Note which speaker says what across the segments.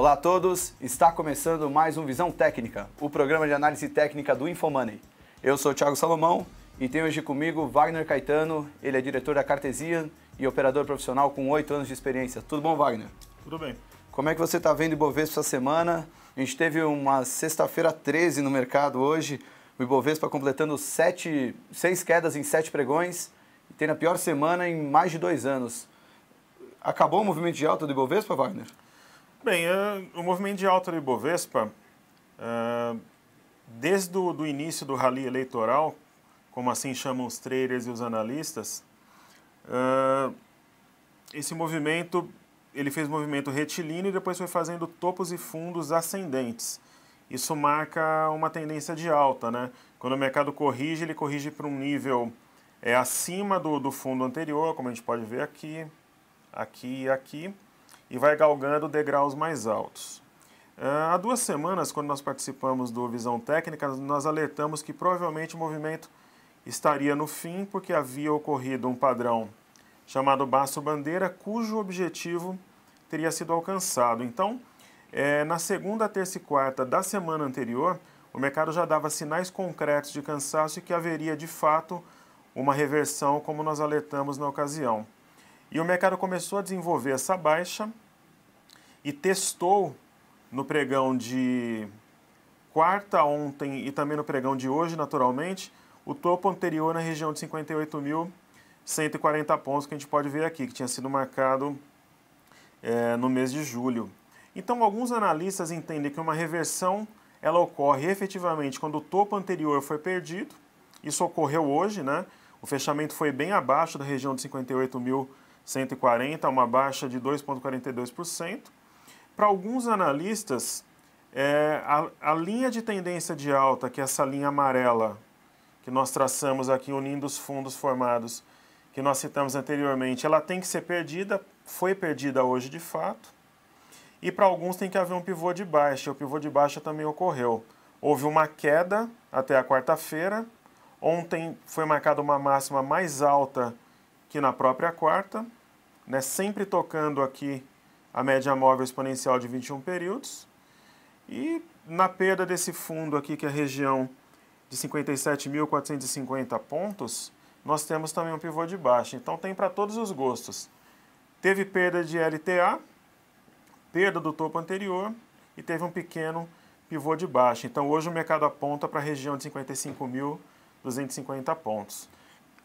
Speaker 1: Olá a todos, está começando mais um Visão Técnica, o programa de análise técnica do Infomoney. Eu sou o Thiago Salomão e tenho hoje comigo Wagner Caetano, ele é diretor da Cartesian e operador profissional com oito anos de experiência. Tudo bom, Wagner? Tudo bem. Como é que você está vendo o Ibovespa essa semana? A gente teve uma sexta-feira 13 no mercado hoje, o Ibovespa completando sete, seis quedas em sete pregões e tem a pior semana em mais de dois anos.
Speaker 2: Acabou o movimento de alta do Ibovespa, Wagner? Bem, uh, o movimento de alta do Ibovespa, uh, eh, desde o início do rally eleitoral, como assim chamam os traders e os analistas, uh, esse movimento, ele fez movimento retilíneo e depois foi fazendo topos e fundos ascendentes. Isso marca uma tendência de alta, né? Quando o mercado corrige, ele corrige para um nível é, acima do, do fundo anterior, como a gente pode ver aqui, aqui e aqui e vai galgando degraus mais altos. Ah, há duas semanas, quando nós participamos do Visão Técnica, nós alertamos que provavelmente o movimento estaria no fim porque havia ocorrido um padrão chamado Baço Bandeira, cujo objetivo teria sido alcançado. Então, é, na segunda, terça e quarta da semana anterior, o mercado já dava sinais concretos de cansaço e que haveria de fato uma reversão, como nós alertamos na ocasião. E o mercado começou a desenvolver essa baixa e testou no pregão de quarta ontem e também no pregão de hoje, naturalmente, o topo anterior na região de 58.140 pontos que a gente pode ver aqui, que tinha sido marcado é, no mês de julho. Então, alguns analistas entendem que uma reversão ela ocorre efetivamente quando o topo anterior foi perdido. Isso ocorreu hoje, né? O fechamento foi bem abaixo da região de mil 140, uma baixa de 2,42%. Para alguns analistas, é, a, a linha de tendência de alta, que é essa linha amarela que nós traçamos aqui, unindo os fundos formados que nós citamos anteriormente, ela tem que ser perdida, foi perdida hoje de fato. E para alguns tem que haver um pivô de baixa, e o pivô de baixa também ocorreu. Houve uma queda até a quarta-feira. Ontem foi marcada uma máxima mais alta que na própria quarta né, sempre tocando aqui a média móvel exponencial de 21 períodos. E na perda desse fundo aqui, que é a região de 57.450 pontos, nós temos também um pivô de baixa. Então tem para todos os gostos. Teve perda de LTA, perda do topo anterior e teve um pequeno pivô de baixa. Então hoje o mercado aponta para a região de 55.250 pontos.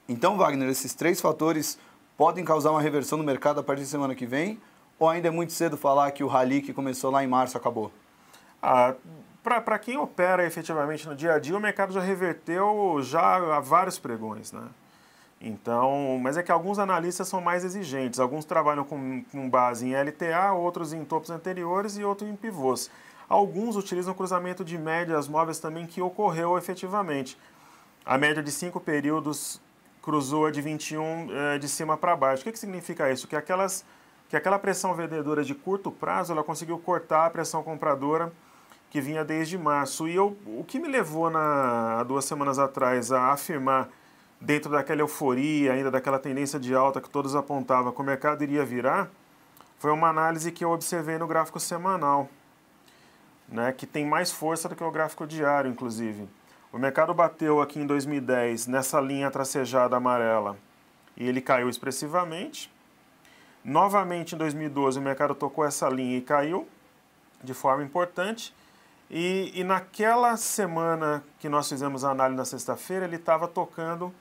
Speaker 2: Então, Wagner, esses três fatores podem causar uma reversão no mercado
Speaker 1: a partir de semana que vem? Ou ainda é muito cedo falar que o rally que começou lá em março acabou?
Speaker 2: Ah, Para quem opera efetivamente no dia a dia, o mercado já reverteu já há vários pregões, né? Então, mas é que alguns analistas são mais exigentes. Alguns trabalham com, com base em LTA, outros em topos anteriores e outros em pivôs. Alguns utilizam cruzamento de médias móveis também que ocorreu efetivamente. A média de cinco períodos cruzou a de 21 é, eh, de cima para baixo. O que, que significa isso? Que, aquelas, que aquela pressão vendedora de curto prazo, ela conseguiu cortar a pressão compradora que vinha desde março. E eu, o que me levou na, há duas semanas atrás a afirmar, dentro daquela euforia, ainda daquela tendência de alta que todos apontavam, que o mercado iria virar, foi uma análise que eu observei no gráfico semanal, né, que tem mais força do que o gráfico diário, inclusive. O mercado bateu aqui em 2010 nessa linha tracejada amarela e ele caiu expressivamente. Novamente em 2012 o mercado tocou essa linha e caiu de forma importante. E, e naquela semana que nós fizemos a análise na sexta-feira, ele estava tocando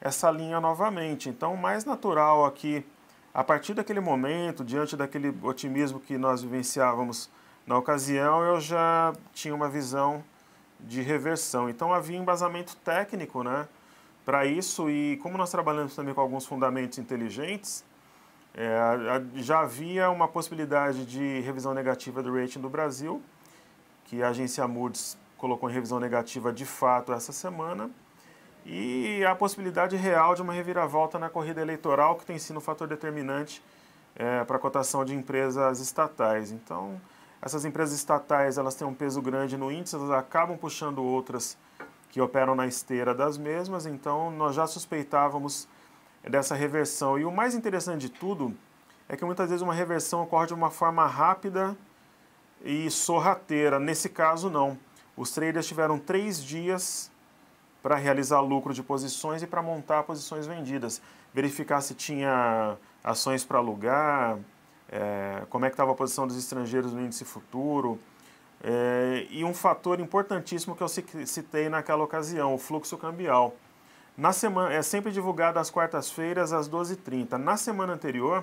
Speaker 2: essa linha novamente. Então, mais natural aqui, a partir daquele momento, diante daquele otimismo que nós vivenciávamos na ocasião, eu já tinha uma visão de reversão. Então havia embasamento técnico né, para isso e como nós trabalhamos também com alguns fundamentos inteligentes, é, já havia uma possibilidade de revisão negativa do rating do Brasil, que a agência Moody's colocou em revisão negativa de fato essa semana, e a possibilidade real de uma reviravolta na corrida eleitoral, que tem sido um fator determinante é, para a cotação de empresas estatais. Então, essas empresas estatais elas têm um peso grande no índice, elas acabam puxando outras que operam na esteira das mesmas, então nós já suspeitávamos dessa reversão. E o mais interessante de tudo é que muitas vezes uma reversão ocorre de uma forma rápida e sorrateira. Nesse caso, não. Os traders tiveram três dias para realizar lucro de posições e para montar posições vendidas, verificar se tinha ações para alugar, é, como é que estava a posição dos estrangeiros no índice futuro, é, e um fator importantíssimo que eu citei naquela ocasião, o fluxo cambial. Na semana, é sempre divulgado às quartas-feiras, às 12h30. Na semana anterior,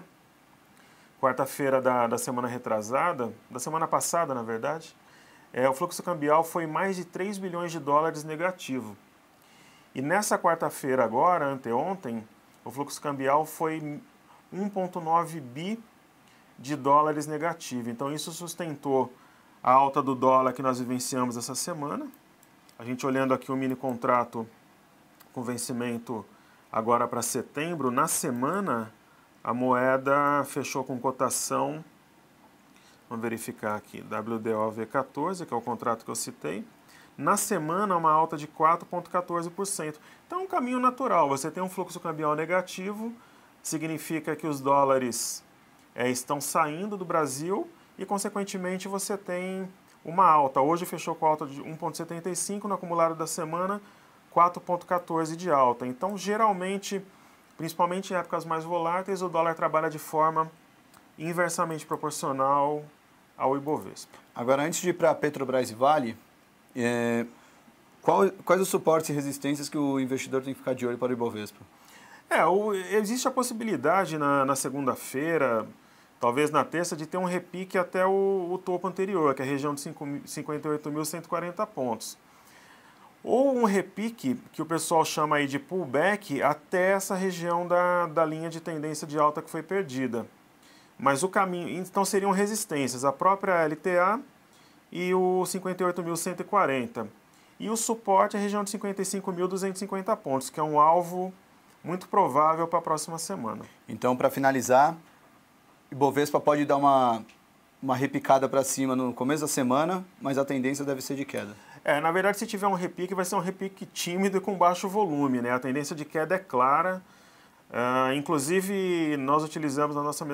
Speaker 2: quarta-feira da, da semana retrasada, da semana passada, na verdade, é, o fluxo cambial foi mais de 3 bilhões de dólares negativo. E nessa quarta-feira agora, anteontem, o fluxo cambial foi 1,9 bi de dólares negativo. Então isso sustentou a alta do dólar que nós vivenciamos essa semana. A gente olhando aqui o mini contrato com vencimento agora para setembro, na semana a moeda fechou com cotação Vamos verificar aqui, WDOV14, que é o contrato que eu citei. Na semana, uma alta de 4,14%. Então, é um caminho natural. Você tem um fluxo cambial negativo, significa que os dólares é, estão saindo do Brasil e, consequentemente, você tem uma alta. Hoje fechou com alta de 1,75, no acumulado da semana, 4,14 de alta. Então, geralmente, principalmente em épocas mais voláteis, o dólar trabalha de forma inversamente proporcional ao Ibovespa. Agora, antes de ir para Petrobras
Speaker 1: e Vale, é, qual, quais os suportes e resistências que o investidor tem que
Speaker 2: ficar de olho para o Ibovespa? É, o, existe a possibilidade na, na segunda-feira, talvez na terça, de ter um repique até o, o topo anterior, que é a região de 58.140 pontos. Ou um repique, que o pessoal chama aí de pullback, até essa região da, da linha de tendência de alta que foi perdida. Mas o caminho, então seriam resistências, a própria LTA e o 58.140. E o suporte é a região de 55.250 pontos, que é um alvo muito provável para a próxima semana.
Speaker 1: Então, para finalizar, Ibovespa pode dar uma, uma repicada para cima no começo da semana, mas a
Speaker 2: tendência deve ser de queda. É, na verdade, se tiver um repique, vai ser um repique tímido com baixo volume, né? A tendência de queda é clara. Uh, inclusive, nós utilizamos na nossa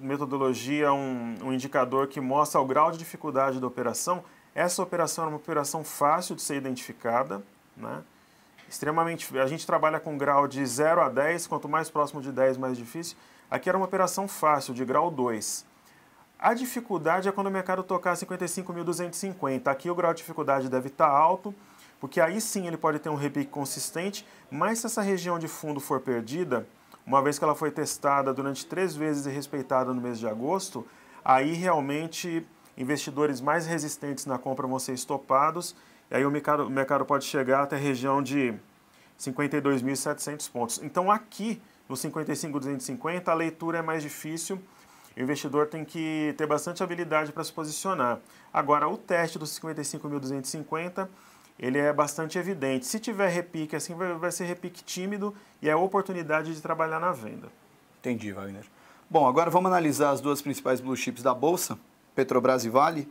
Speaker 2: metodologia um, um indicador que mostra o grau de dificuldade da operação. Essa operação é uma operação fácil de ser identificada, né? extremamente. A gente trabalha com grau de 0 a 10, quanto mais próximo de 10, mais difícil. Aqui era uma operação fácil, de grau 2. A dificuldade é quando o mercado tocar 55.250. Aqui o grau de dificuldade deve estar alto, porque aí sim ele pode ter um repique consistente, mas se essa região de fundo for perdida, uma vez que ela foi testada durante três vezes e respeitada no mês de agosto, aí realmente investidores mais resistentes na compra vão ser estopados e aí o mercado, o mercado pode chegar até a região de 52.700 pontos. Então aqui, no 55.250, a leitura é mais difícil. O investidor tem que ter bastante habilidade para se posicionar. Agora, o teste do 55.250 ele é bastante evidente. Se tiver repique, assim vai, vai ser repique tímido e é oportunidade de trabalhar na venda. Entendi, Wagner. Bom, agora vamos
Speaker 1: analisar as duas principais blue chips da bolsa, Petrobras e Vale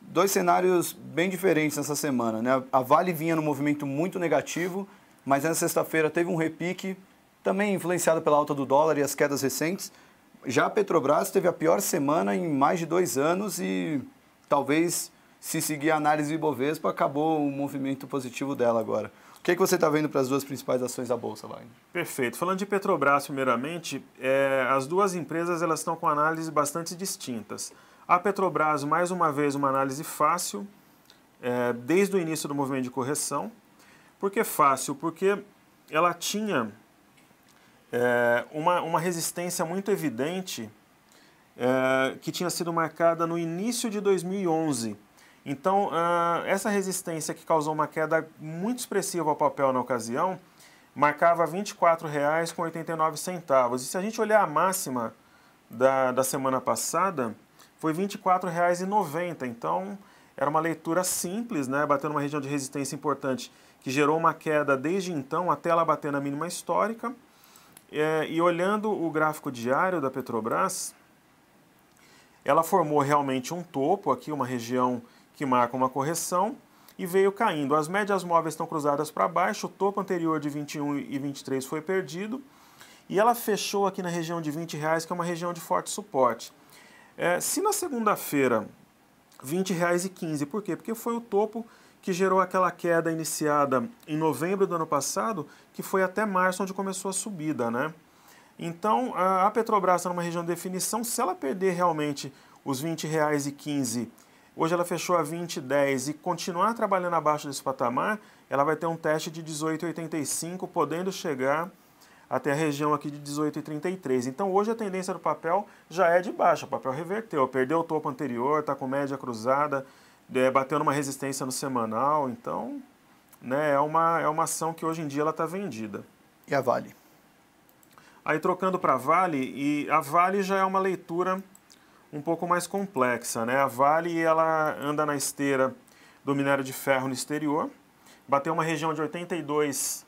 Speaker 1: dois cenários bem diferentes nessa semana. Né? A Vale vinha num movimento muito negativo, mas na sexta-feira teve um repique, também influenciado pela alta do dólar e as quedas recentes. Já a Petrobras teve a pior semana em mais de dois anos e talvez, se seguir a análise do Ibovespa, acabou o movimento positivo dela agora. O que, é que você está vendo para as duas principais ações da
Speaker 2: Bolsa, Wagner? Perfeito. Falando de Petrobras, primeiramente, é, as duas empresas elas estão com análises bastante distintas. A Petrobras, mais uma vez, uma análise fácil, é, desde o início do movimento de correção. Por que fácil? Porque ela tinha é, uma, uma resistência muito evidente é, que tinha sido marcada no início de 2011. Então, uh, essa resistência que causou uma queda muito expressiva ao papel na ocasião marcava R$ 24,89. E se a gente olhar a máxima da, da semana passada, foi R$ 24,90. Então, era uma leitura simples, né? batendo uma região de resistência importante que gerou uma queda desde então até ela bater na mínima histórica. É, e olhando o gráfico diário da Petrobras, ela formou realmente um topo aqui, uma região que marca uma correção e veio caindo. As médias móveis estão cruzadas para baixo, o topo anterior de 21 e 23 foi perdido e ela fechou aqui na região de 20 reais, que é uma região de forte suporte. É, se na segunda-feira, R$ 20,15, por quê? Porque foi o topo que gerou aquela queda iniciada em novembro do ano passado, que foi até março onde começou a subida, né? Então, a Petrobras está numa região de definição, se ela perder realmente os R$ 20,15, hoje ela fechou a 20,10 e continuar trabalhando abaixo desse patamar, ela vai ter um teste de 18,85, podendo chegar até a região aqui de 18,33. Então hoje a tendência do papel já é de baixa, o papel reverteu, perdeu o topo anterior, está com média cruzada, é, batendo uma resistência no semanal, então né, é, uma, é uma ação que hoje em dia ela está vendida. E a Vale? Aí trocando para a Vale, e a Vale já é uma leitura um pouco mais complexa. Né? A Vale ela anda na esteira do minério de ferro no exterior, bateu uma região de 82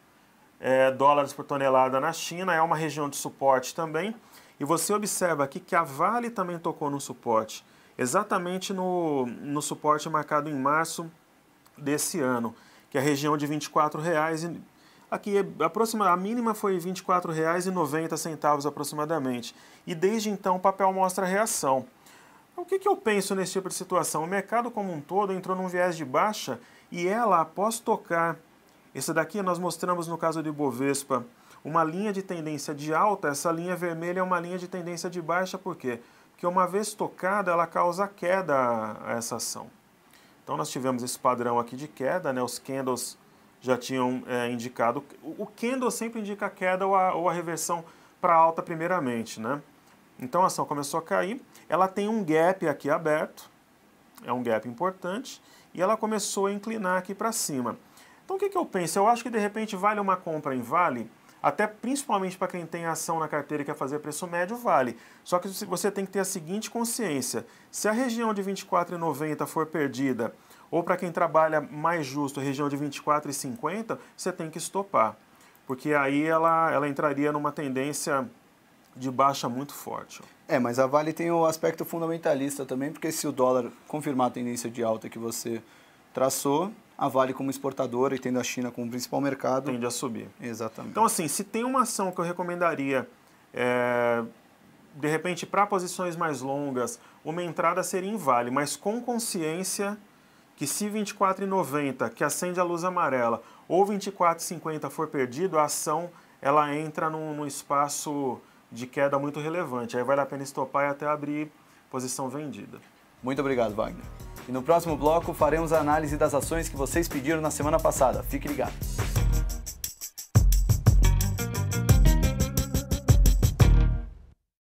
Speaker 2: é, dólares por tonelada na China, é uma região de suporte também. E você observa aqui que a Vale também tocou no suporte, exatamente no, no suporte marcado em março desse ano, que é a região de R$ 24,00. Aqui é aproxima, a mínima foi R$ 24,90 aproximadamente. E desde então o papel mostra reação. O que, que, eu penso nesse tipo de situação? O mercado como um todo entrou num viés de baixa e ela, após tocar esse daqui nós mostramos no caso de Bovespa uma linha de tendência de alta, essa linha vermelha é uma linha de tendência de baixa, por quê? Porque uma vez tocada, ela causa queda a essa ação. Então nós tivemos esse padrão aqui de queda, né? os candles já tinham é, indicado, o candle sempre indica a queda ou a, ou a reversão para alta primeiramente, né? Então a ação começou a cair, ela tem um gap aqui aberto, é um gap importante, e ela começou a inclinar aqui para cima. Então o que, que eu penso? Eu acho que de repente vale uma compra em Vale, até principalmente para quem tem ação na carteira e quer fazer preço médio, vale. Só que você tem que ter a seguinte consciência: se a região de 24,90 for perdida, ou para quem trabalha mais justo, a região de 24,50, você tem que estopar. Porque aí ela, ela entraria numa tendência de baixa muito forte. É, mas a Vale
Speaker 1: tem o aspecto fundamentalista também, porque se o dólar confirmar a tendência de alta que você traçou, a Vale como exportadora e tendo a China como principal mercado. Tende a subir. Exatamente.
Speaker 2: Então, assim, se tem uma ação que eu recomendaria, é, de repente, para posições mais longas, uma entrada seria em Vale, mas com consciência que se 24,90, que acende a luz amarela, ou 24,50 for perdido, a ação ela entra num, num, espaço de queda muito relevante. Aí vale a pena estopar e até abrir posição vendida. Muito obrigado, Wagner. E no próximo bloco faremos a análise
Speaker 1: das ações que vocês pediram na semana passada. Fique ligado.